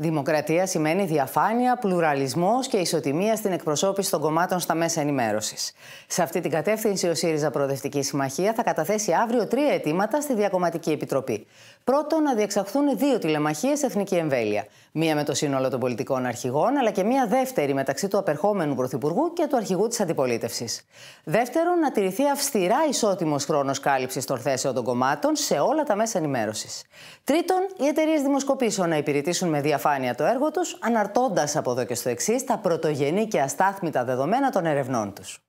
Δημοκρατία σημαίνει διαφάνεια, πλουραλισμός και ισοτιμία στην εκπροσώπηση των κομμάτων στα μέσα ενημέρωσης. Σε αυτή την κατεύθυνση, ο ΣΥΡΙΖΑ Προοδευτική Συμμαχία θα καταθέσει αύριο τρία αιτήματα στη Διακομματική Επιτροπή. Πρώτον, να διεξαχθούν δύο τηλεμαχίες εθνική εμβέλεια. Μία με το σύνολο των πολιτικών αρχηγών, αλλά και μία δεύτερη μεταξύ του απερχόμενου Πρωθυπουργού και του αρχηγού της Αντιπολίτευσης. Δεύτερον, να τηρηθεί αυστηρά ισότιμος χρόνος κάλυψης των θέσεων των κομμάτων σε όλα τα μέσα ενημέρωσης. Τρίτον, οι εταιρείες δημοσκοπήσεων να υπηρετήσουν με διαφάνεια διαφάνεια το έργο τους, αναρτώντας από εδώ και στο εξής τα πρωτογενή και αστάθμητα δεδομένα των ερευνών τους.